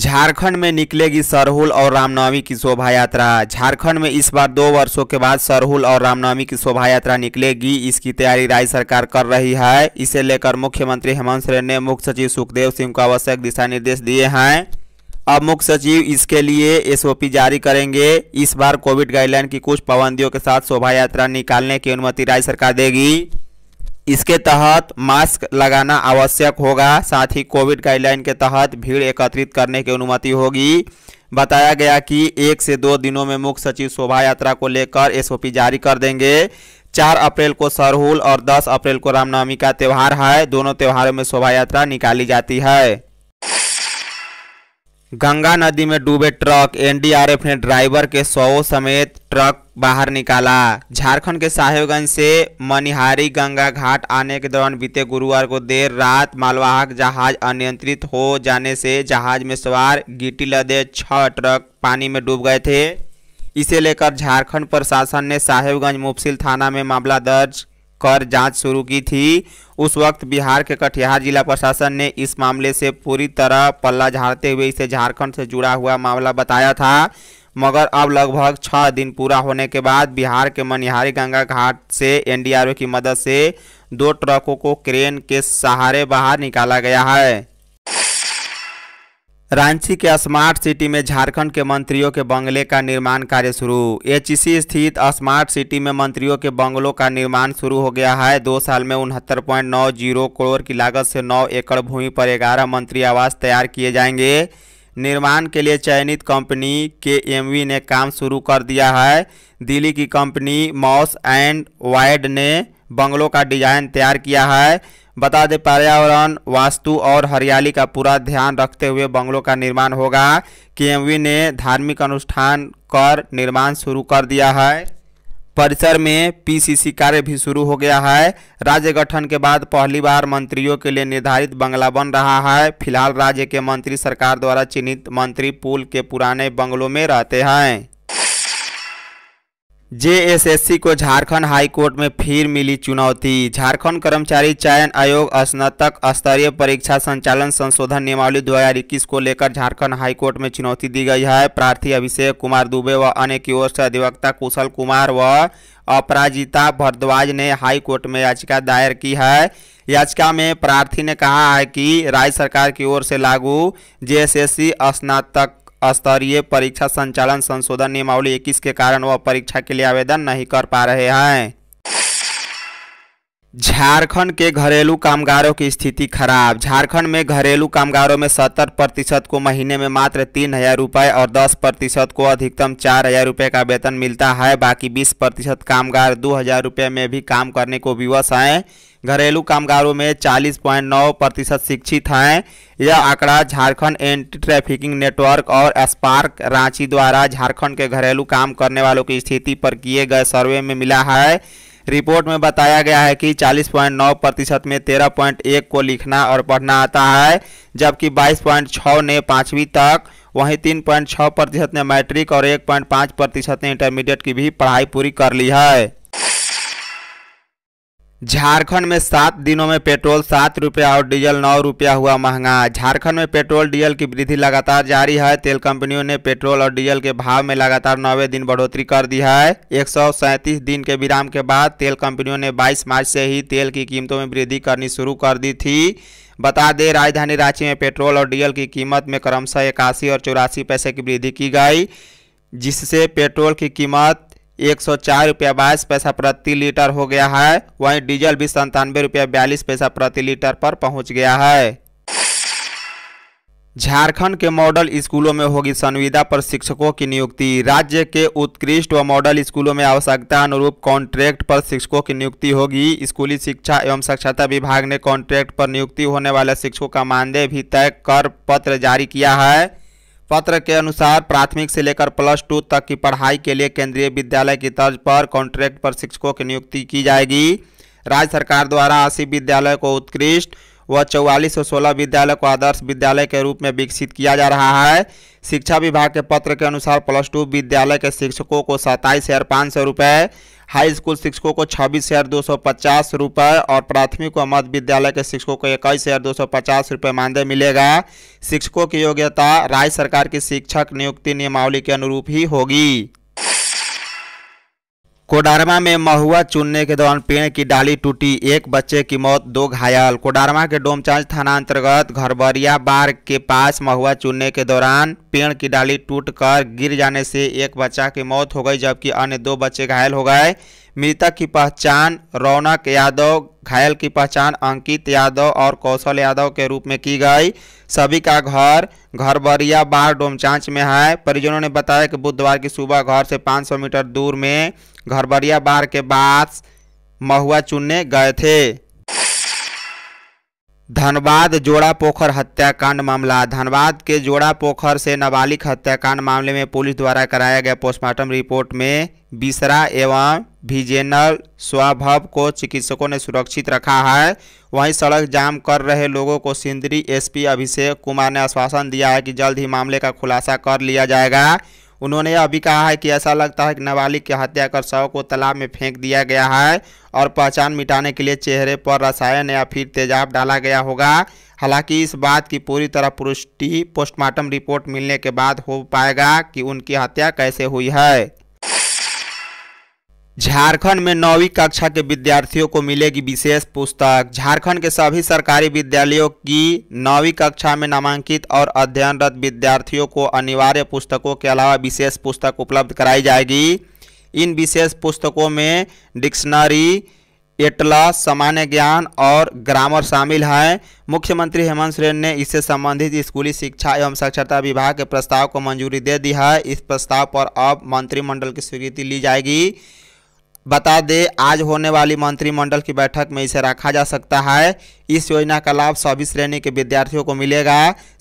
झारखंड में निकलेगी सरहुल और रामनवमी की शोभा यात्रा झारखंड में इस बार दो वर्षों के बाद सरहुल और रामनवमी की शोभा यात्रा निकलेगी इसकी तैयारी राज्य सरकार कर रही है इसे लेकर मुख्यमंत्री हेमंत सोरेन ने मुख्य सचिव सुखदेव सिंह को आवश्यक दिशा निर्देश दिए हैं अब मुख्य सचिव इसके लिए एसओपी जारी करेंगे इस बार कोविड गाइडलाइन की कुछ पाबंदियों के साथ शोभा यात्रा निकालने की अनुमति राज्य सरकार देगी इसके तहत मास्क लगाना आवश्यक होगा साथ ही कोविड गाइडलाइन के तहत भीड़ एकत्रित करने की अनुमति होगी बताया गया कि एक से दो दिनों में मुख्य सचिव शोभा यात्रा को लेकर एसओपी जारी कर देंगे चार अप्रैल को सरहुल और दस अप्रैल को रामनवमी का त्यौहार है दोनों त्यौहारों में शोभा यात्रा निकाली जाती है गंगा नदी में डूबे ट्रक एनडीआरएफ ने ड्राइवर के शव समेत ट्रक बाहर निकाला झारखंड के साहेबगंज से मनिहारी गंगा घाट आने के दौरान बीते गुरुवार को देर रात मालवाहक जहाज अनियंत्रित हो जाने से जहाज में सवार गिटी लदे छह ट्रक पानी में डूब गए थे इसे लेकर झारखंड प्रशासन ने साहेबगंज मुफसिल थाना में मामला दर्ज कर जांच शुरू की थी उस वक्त बिहार के कटिहार जिला प्रशासन ने इस मामले से पूरी तरह पल्ला झाड़ते हुए इसे झारखंड से जुड़ा हुआ मामला बताया था मगर अब लगभग छः दिन पूरा होने के बाद बिहार के मनिहारी गंगा घाट से एनडीआरएफ की मदद से दो ट्रकों को क्रेन के सहारे बाहर निकाला गया है रांची के स्मार्ट सिटी में झारखंड के मंत्रियों के बंगले का निर्माण कार्य शुरू एच स्थित स्मार्ट सिटी में मंत्रियों के बंगलों का निर्माण शुरू हो गया है दो साल में उनहत्तर पॉइंट नौ जीरो करोड़ की लागत से नौ एकड़ भूमि पर ग्यारह मंत्री आवास तैयार किए जाएंगे निर्माण के लिए चयनित कंपनी के एमवी ने काम शुरू कर दिया है दिल्ली की कंपनी मॉस एंड वाइड ने बंगलों का डिजाइन तैयार किया है बता दें पर्यावरण वास्तु और हरियाली का पूरा ध्यान रखते हुए बंगलों का निर्माण होगा केएमवी ने धार्मिक अनुष्ठान कर निर्माण शुरू कर दिया है परिसर में पीसीसी कार्य भी शुरू हो गया है राज्य गठन के बाद पहली बार मंत्रियों के लिए निर्धारित बंगला बन रहा है फिलहाल राज्य के मंत्री सरकार द्वारा चिन्हित मंत्री पुल के पुराने बंगलों में रहते हैं जेएसएससी को झारखंड हाई कोर्ट में फिर मिली चुनौती झारखंड कर्मचारी चयन आयोग स्नातक स्तरीय परीक्षा संचालन संशोधन नियमावली इक्कीस को लेकर झारखंड हाई कोर्ट में चुनौती दी गई है प्रार्थी अभिषेक कुमार दुबे व अन्य की ओर से अधिवक्ता कुशल कुमार व अपराजिता भरद्वाज ने हाई कोर्ट में याचिका दायर की है याचिका में प्रार्थी ने कहा है कि राज्य सरकार की ओर से लागू जे एस स्नातक स्तरीय परीक्षा संचालन संशोधन नियमावली इक्कीस के कारण वह परीक्षा के लिए आवेदन नहीं कर पा रहे हैं झारखंड के घरेलू कामगारों की स्थिति खराब झारखंड में घरेलू कामगारों में सत्तर प्रतिशत को महीने में मात्र तीन हजार रुपये और दस प्रतिशत को अधिकतम चार हजार रुपये का वेतन मिलता है बाकी बीस प्रतिशत कामगार दो हजार रुपये में भी काम करने को विवश हैं घरेलू कामगारों में चालीस पॉइंट नौ प्रतिशत शिक्षित हैं यह आंकड़ा झारखंड एंटी ट्रैफिकिंग नेटवर्क और स्पार्क रांची द्वारा झारखंड के घरेलू काम करने वालों की स्थिति पर किए गए सर्वे में मिला है रिपोर्ट में बताया गया है कि 40.9 प्रतिशत में 13.1 को लिखना और पढ़ना आता है जबकि 22.6 ने पाँचवीं तक वहीं 3.6 प्रतिशत ने मैट्रिक और 1.5 प्रतिशत ने इंटरमीडिएट की भी पढ़ाई पूरी कर ली है झारखंड में सात दिनों में पेट्रोल सात रुपया और डीजल नौ रुपया हुआ महंगा झारखंड में पेट्रोल डीजल की वृद्धि लगातार जारी है तेल कंपनियों ने पेट्रोल और डीजल के भाव में लगातार नौवे दिन बढ़ोतरी कर दी है एक दिन के विराम के बाद तेल कंपनियों ने 22 मार्च से ही तेल की कीमतों में वृद्धि करनी शुरू कर दी थी बता दें राजधानी रांची में पेट्रोल और डीजल की कीमत में क्रमशः इक्यासी और चौरासी पैसे की वृद्धि की गई जिससे पेट्रोल की कीमत एक सौ चार रुपया बाईस पैसा प्रति लीटर हो गया है वहीं डीजल भी संतानवे रुपया बयालीस पैसा प्रति लीटर पर पहुंच गया है झारखंड के मॉडल स्कूलों में होगी संविदा पर शिक्षकों की नियुक्ति राज्य के उत्कृष्ट व मॉडल स्कूलों में आवश्यकता अनुरूप कॉन्ट्रैक्ट पर शिक्षकों की नियुक्ति होगी स्कूली शिक्षा एवं साक्षरता विभाग ने कॉन्ट्रैक्ट पर नियुक्ति होने वाले शिक्षकों का मानदेय भी तय कर पत्र जारी किया है पत्र के अनुसार प्राथमिक से लेकर प्लस टू तक की पढ़ाई के लिए केंद्रीय विद्यालय की तर्ज पर कॉन्ट्रैक्ट पर शिक्षकों की नियुक्ति की जाएगी राज्य सरकार द्वारा अस्सी विद्यालय को उत्कृष्ट व चौवालीस सौ सोलह विद्यालय को आदर्श विद्यालय के रूप में विकसित किया जा रहा है शिक्षा विभाग के पत्र के अनुसार प्लस टू विद्यालय के शिक्षकों को सत्ताईस हज़ार पाँच सौ रुपये हाई स्कूल शिक्षकों को छब्बीस हज़ार दो सौ पचास रुपये और प्राथमिक व मध्य विद्यालय के शिक्षकों को इक्कीस हज़ार दो सौ पचास रुपये मानदेय मिलेगा शिक्षकों की योग्यता राज्य सरकार की शिक्षक नियुक्ति नियमावली के अनुरूप ही होगी कोडारमा में महुआ चुनने के दौरान पेड़ की डाली टूटी एक बच्चे की मौत दो घायल कोडारमा के डोमचांच थाना अंतर्गत घरबरिया बार के पास महुआ चुनने के दौरान पेड़ की डाली टूटकर गिर जाने से एक बच्चा की मौत हो गई जबकि अन्य दो बच्चे घायल हो गए मृतक की पहचान रौनक यादव घायल की पहचान अंकित यादव और कौशल यादव के रूप में की गई सभी का घर बरिया बाढ़ डोमचांच में है परिजनों ने बताया कि बुधवार की सुबह घर से 500 मीटर दूर में घरबरिया बाढ़ के बाद महुआ चुनने गए थे धनबाद जोड़ा पोखर हत्याकांड मामला धनबाद के जोड़ा पोखर से नाबालिग हत्याकांड मामले में पुलिस द्वारा कराया गया पोस्टमार्टम रिपोर्ट में बिसरा एवं भिजेनल स्वभव को चिकित्सकों ने सुरक्षित रखा है वहीं सड़क जाम कर रहे लोगों को सिंदरी एसपी अभिषेक कुमार ने आश्वासन दिया है कि जल्द ही मामले का खुलासा कर लिया जाएगा उन्होंने यह भी कहा है कि ऐसा लगता है कि नाबालिग की हत्या कर शव को तालाब में फेंक दिया गया है और पहचान मिटाने के लिए चेहरे पर रसायन या फिर तेजाब डाला गया होगा हालांकि इस बात की पूरी तरह पुष्टि पोस्टमार्टम रिपोर्ट मिलने के बाद हो पाएगा कि उनकी हत्या कैसे हुई है झारखंड में नौवीं कक्षा के विद्यार्थियों को मिलेगी विशेष पुस्तक झारखंड के सभी सरकारी विद्यालयों की नौवीं कक्षा में नामांकित और अध्ययनरत विद्यार्थियों को अनिवार्य पुस्तकों के अलावा विशेष पुस्तक उपलब्ध कराई जाएगी इन विशेष पुस्तकों में डिक्शनरी एटला सामान्य ज्ञान और ग्रामर शामिल हैं मुख्यमंत्री हेमंत सोरेन ने इससे संबंधित स्कूली शिक्षा एवं साक्षरता विभाग के प्रस्ताव को मंजूरी दे दी है इस प्रस्ताव पर अब मंत्रिमंडल की स्वीकृति ली जाएगी बता दें आज होने वाली मंत्रिमंडल की बैठक में इसे रखा जा सकता है इस योजना का लाभ सभी श्रेणी के विद्यार्थियों को मिलेगा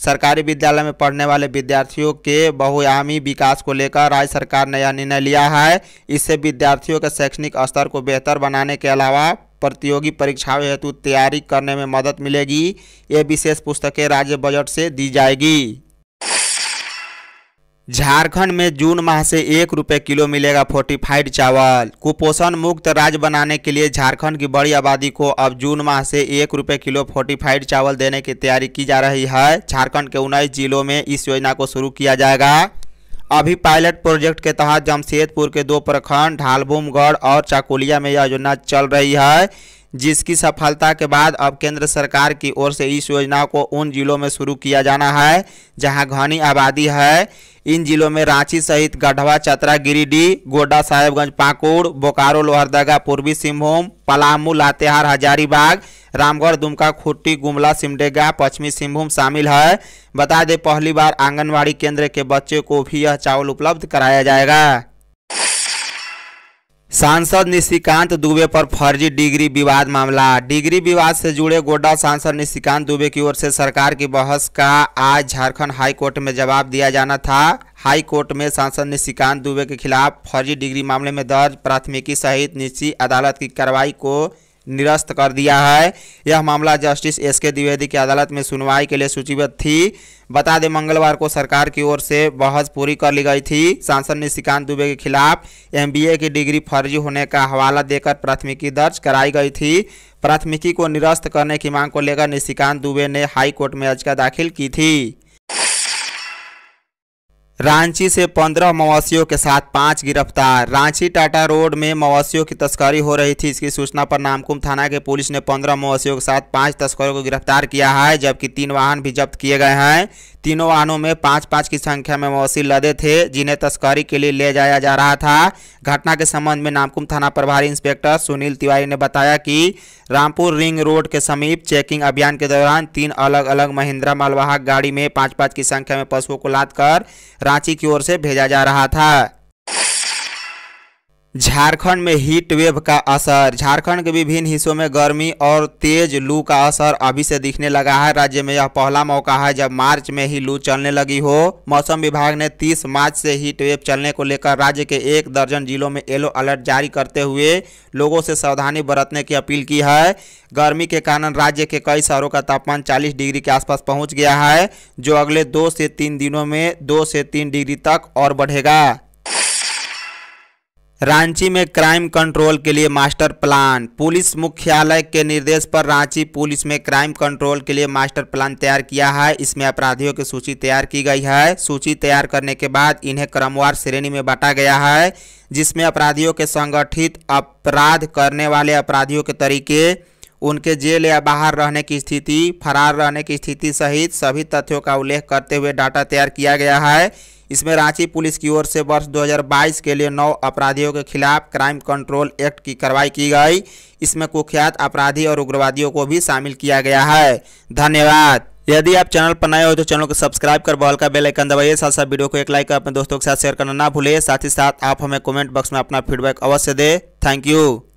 सरकारी विद्यालय में पढ़ने वाले विद्यार्थियों के बहुआयामी विकास को लेकर राज्य सरकार ने यह निर्णय लिया है इससे विद्यार्थियों के शैक्षणिक स्तर को बेहतर बनाने के अलावा प्रतियोगी परीक्षाओं हेतु तैयारी करने में मदद मिलेगी ये विशेष पुस्तकें राज्य बजट से दी जाएगी झारखंड में जून माह से एक रुपये किलो मिलेगा फोर्टिफाइड चावल कुपोषण मुक्त राज्य बनाने के लिए झारखंड की बड़ी आबादी को अब जून माह से एक रुपये किलो फोर्टिफाइड चावल देने की तैयारी की जा रही है झारखंड के उन्नीस जिलों में इस योजना को शुरू किया जाएगा अभी पायलट प्रोजेक्ट के तहत जमशेदपुर के दो प्रखंड ढालभूमगढ़ और चाकुलिया में यह योजना चल रही है जिसकी सफलता के बाद अब केंद्र सरकार की ओर से इस योजना को उन जिलों में शुरू किया जाना है जहां घनी आबादी है इन जिलों में रांची सहित गढ़वा चतरा गिरिडीह गोड्डा साहेबगंज पाकुड़ बोकारो लोहरदगा पूर्वी सिंहभूम पलामू लातेहार हजारीबाग रामगढ़ दुमका खुट्टी गुमला सिमडेगा पश्चिमी सिंहभूम शामिल है बता दें पहली बार आंगनबाड़ी केंद्र के बच्चे को भी यह चावल उपलब्ध कराया जाएगा सांसद निशिकांत दुबे पर फर्जी डिग्री विवाद मामला डिग्री विवाद से जुड़े गोड्डा सांसद निशिकांत दुबे की ओर से सरकार की बहस का आज झारखंड हाई कोर्ट में जवाब दिया जाना था हाई कोर्ट में सांसद निशिकांत दुबे के खिलाफ फर्जी डिग्री मामले में दर्ज प्राथमिकी सहित निचली अदालत की कार्रवाई को निरस्त कर दिया है यह मामला जस्टिस एस के द्विवेदी की अदालत में सुनवाई के लिए सूचीबद्ध थी बता दें मंगलवार को सरकार की ओर से बहस पूरी कर ली गई थी सांसद निशिकांत दुबे के खिलाफ एमबीए की डिग्री फर्जी होने का हवाला देकर प्राथमिकी दर्ज कराई गई थी प्राथमिकी को निरस्त करने की मांग को लेकर निशिकांत दुबे ने हाईकोर्ट में याचिका दाखिल की थी रांची से पंद्रह मवासियों के साथ पांच गिरफ्तार रांची टाटा रोड में मवासियों की तस्करी हो रही थी इसकी सूचना पर नामकुम थाना के पुलिस ने पंद्रह मवासियों के साथ पांच तस्करों को गिरफ्तार किया है जबकि तीन वाहन भी जब्त किए गए हैं तीनों वाहनों में पाँच पाँच की संख्या में मवेशी लदे थे जिन्हें तस्करी के लिए ले जाया जा रहा था घटना के संबंध में नामकुम थाना प्रभारी इंस्पेक्टर सुनील तिवारी ने बताया कि रामपुर रिंग रोड के समीप चेकिंग अभियान के दौरान तीन अलग अलग महिंद्रा मालवाहक गाड़ी में पाँच पाँच की संख्या में पशुओं को लाद रांची की ओर से भेजा जा रहा था झारखंड में हीट वेव का असर झारखंड के विभिन्न हिस्सों में गर्मी और तेज लू का असर अभी से दिखने लगा है राज्य में यह पहला मौका है जब मार्च में ही लू चलने लगी हो मौसम विभाग ने 30 मार्च से हीट वेव चलने को लेकर राज्य के एक दर्जन जिलों में येलो अलर्ट जारी करते हुए लोगों से सावधानी बरतने की अपील की है गर्मी के कारण राज्य के कई शहरों का तापमान चालीस डिग्री के आसपास पहुँच गया है जो अगले दो से तीन दिनों में दो से तीन डिग्री तक और बढ़ेगा रांची में क्राइम कंट्रोल के लिए मास्टर प्लान पुलिस मुख्यालय के निर्देश पर रांची पुलिस में क्राइम कंट्रोल के लिए मास्टर प्लान तैयार किया है इसमें अपराधियों की सूची तैयार की गई है सूची तैयार करने के बाद इन्हें क्रमवार श्रेणी में बांटा गया है जिसमें अपराधियों के संगठित अपराध करने वाले अपराधियों के तरीके उनके जेल या बाहर रहने की स्थिति फरार रहने की स्थिति सहित सभी तथ्यों का उल्लेख करते हुए डाटा तैयार किया गया है इसमें रांची पुलिस की ओर से वर्ष 2022 के लिए नौ अपराधियों के खिलाफ क्राइम कंट्रोल एक्ट की कार्रवाई की गई इसमें कुख्यात अपराधी और उग्रवादियों को भी शामिल किया गया है धन्यवाद यदि आप चैनल पर नए हो तो चैनल को सब्सक्राइब कर बॉल का बेल आइकन दबाइए साथ साथ वीडियो को एक लाइक कर अपने दोस्तों के साथ शेयर करना ना भूलिए साथ ही साथ आप हमें कमेंट बॉक्स में अपना फीडबैक अवश्य दें थैंक यू